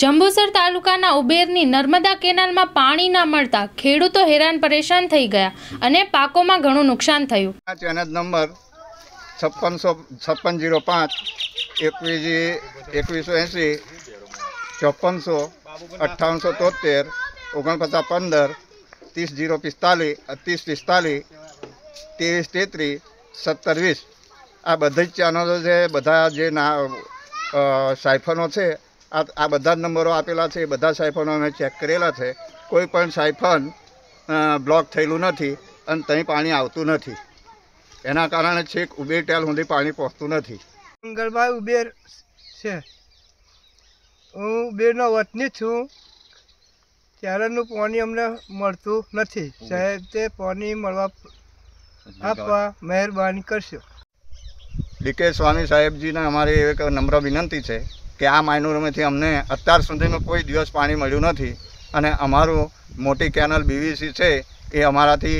જંબુસર તાલુકાના ઉબેરની નર્મદા કેનાલમાં પાણી ના મળતા ખેડૂતો હેરાન પરેશાન થઈ ગયા અને પાકોમાં ઘણું નુકસાન થયું આ ચેનલ નંબર છપ્પનસો છપ્પન જીરો પાંચ એકવીસી એકવીસો એંસી ચોપનસો અઠ્ઠાવનસો તોતેર ઓગણપચાસ પંદર ત્રીસ જીરો પિસ્તાલીસ ત્રીસ પિસ્તાલીસ ત્રેવીસ તેત્રીસ સત્તર વીસ આ બધી જ ચેનલો છે બધા જે ના સાઇફનો છે આ આ બધા જ નંબરો આપેલા છે એ બધા સાઇફનો અમે ચેક કરેલા છે કોઈ પણ સાઇફન બ્લોક થયેલું નથી અને ત્યાં પાણી આવતું નથી એના કારણે છેક ઉબેર ટેલ સુધી પાણી પહોંચતું નથી મંગળભાઈ ઉબેર છે હું ઉબેરનો વતની છું ત્યારેનું પાણી અમને મળતું નથી સાહેબ તે પાણી મળવા આપવા મહેરબાની કરશો ડીકે સ્વામી સાહેબજીને અમારી એક નમ્ર વિનંતી છે કે આ માઇનોરમાંથી અમને અત્યાર સુધીમાં કોઈ દિવસ પાણી મળ્યું નથી અને અમારું મોટી કેનલ બીવીસી છે એ અમારાથી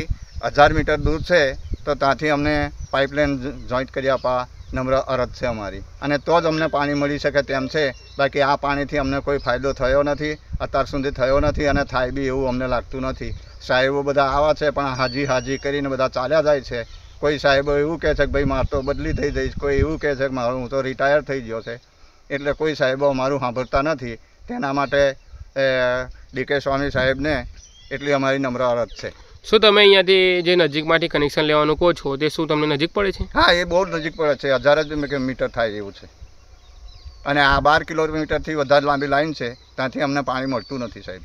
હજાર મીટર દૂર છે તો ત્યાંથી અમને પાઇપલાઇન જોઈન્ટ કરી આપવા નમ્ર અરજ છે અમારી અને તો જ અમને પાણી મળી શકે તેમ છે બાકી આ પાણીથી અમને કોઈ ફાયદો થયો નથી અત્યાર સુધી થયો નથી અને થાય બી એવું અમને લાગતું નથી સાહેબો બધા આવા છે પણ હાજી હાજી કરીને બધા ચાલ્યા જાય છે કોઈ સાહેબો એવું કહે છે કે ભાઈ મારે તો બદલી થઈ જઈશ કોઈ એવું કહે છે કે મારું હું તો રિટાયર થઈ ગયો છે એટલે કોઈ સાહેબો અમારું સાંભળતા નથી તેના માટે ડીકે સ્વામી સાહેબને એટલી અમારી નમ્ર અરજ છે શું તમે અહીંયાથી જે નજીકમાંથી કનેક્શન લેવાનું કહો છો તે શું તમને નજીક પડે છે હા એ બહુ નજીક પડે છે હજાર જ મીટર થાય એવું છે અને આ બાર કિલોમીટરથી વધારે લાંબી લાઈન છે ત્યાંથી અમને પાણી મળતું નથી સાહેબ